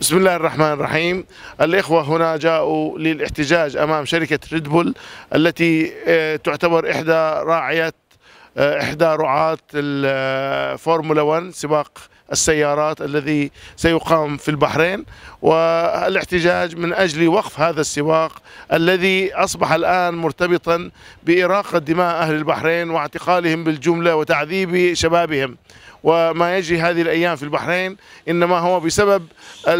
بسم الله الرحمن الرحيم الإخوة هنا جاءوا للاحتجاج أمام شركة ريدبول التي آه، تعتبر إحدى راعيات آه، إحدى رعاة الفورمولا آه، 1 سباق السيارات الذي سيقام في البحرين والاحتجاج من أجل وقف هذا السباق الذي أصبح الآن مرتبطا بإراقة دماء أهل البحرين واعتقالهم بالجملة وتعذيب شبابهم وما يجري هذه الأيام في البحرين إنما هو بسبب آه،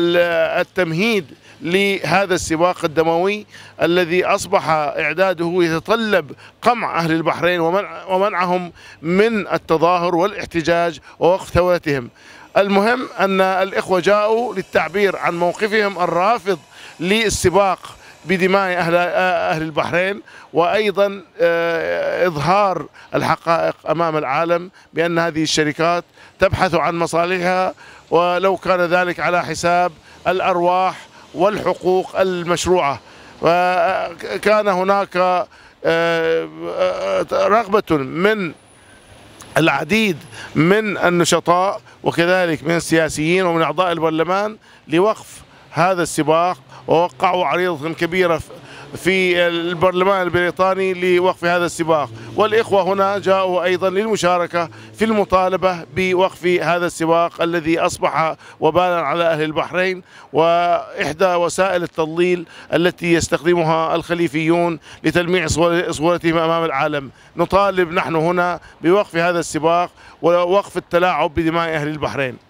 التمهيد لهذا السباق الدموي الذي أصبح إعداده يتطلب قمع أهل البحرين ومنع ومنعهم من التظاهر والاحتجاج ووقف ثورتهم المهم أن الإخوة جاءوا للتعبير عن موقفهم الرافض للسباق بدماء أهل, أهل البحرين وأيضا آه، إظهار الحقائق أمام العالم بأن هذه الشركات تبحث عن مصالحها ولو كان ذلك على حساب الأرواح والحقوق المشروعة وكان هناك آه، آه، رغبة من العديد من النشطاء وكذلك من السياسيين ومن أعضاء البرلمان لوقف هذا السباق ووقعوا عريضة كبيرة في البرلمان البريطاني لوقف هذا السباق والإخوة هنا جاءوا أيضا للمشاركة في المطالبة بوقف هذا السباق الذي أصبح وبالا على أهل البحرين وإحدى وسائل التضليل التي يستخدمها الخليفيون لتلميع صورتهم أمام العالم نطالب نحن هنا بوقف هذا السباق ووقف التلاعب بدماء أهل البحرين